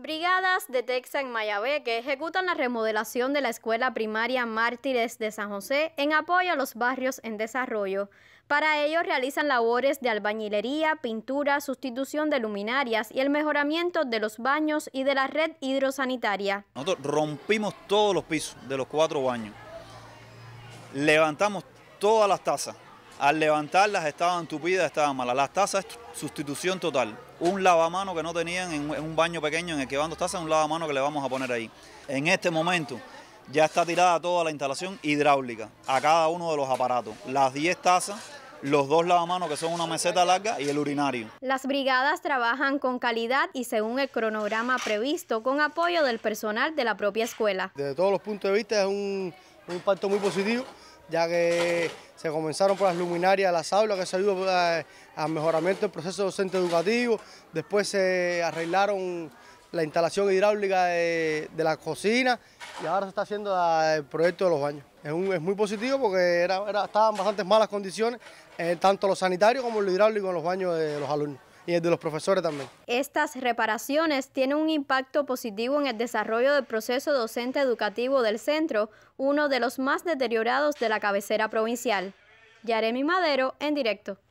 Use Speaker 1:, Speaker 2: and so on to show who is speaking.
Speaker 1: Brigadas de Texas en Mayabeque ejecutan la remodelación de la escuela primaria Mártires de San José en apoyo a los barrios en desarrollo. Para ello realizan labores de albañilería, pintura, sustitución de luminarias y el mejoramiento de los baños y de la red hidrosanitaria.
Speaker 2: Nosotros rompimos todos los pisos de los cuatro baños, levantamos todas las tazas, al levantarlas estaban tupidas, estaban malas. Las tazas, sustitución total. Un lavamano que no tenían en un baño pequeño en el que van dos tazas, un lavamano que le vamos a poner ahí. En este momento ya está tirada toda la instalación hidráulica a cada uno de los aparatos. Las 10 tazas los dos lavamanos que son una meseta larga y el urinario.
Speaker 1: Las brigadas trabajan con calidad y según el cronograma previsto, con apoyo del personal de la propia escuela.
Speaker 3: Desde todos los puntos de vista es un impacto muy positivo ya que se comenzaron por las luminarias, las aulas, que se ayudó eh, al mejoramiento del proceso docente educativo, después se arreglaron la instalación hidráulica de, la cocina y ahora se está haciendo el proyecto de los baños. Es, un, es muy positivo porque era, estaban bastantes bastante malas condiciones, eh, tanto lo sanitarios como lo hidráulico en los baños de los alumnos y el de los profesores también.
Speaker 1: Estas reparaciones tienen un impacto positivo en el desarrollo del proceso docente educativo del centro, uno de los más deteriorados de la cabecera provincial. Yaremi Madero en directo.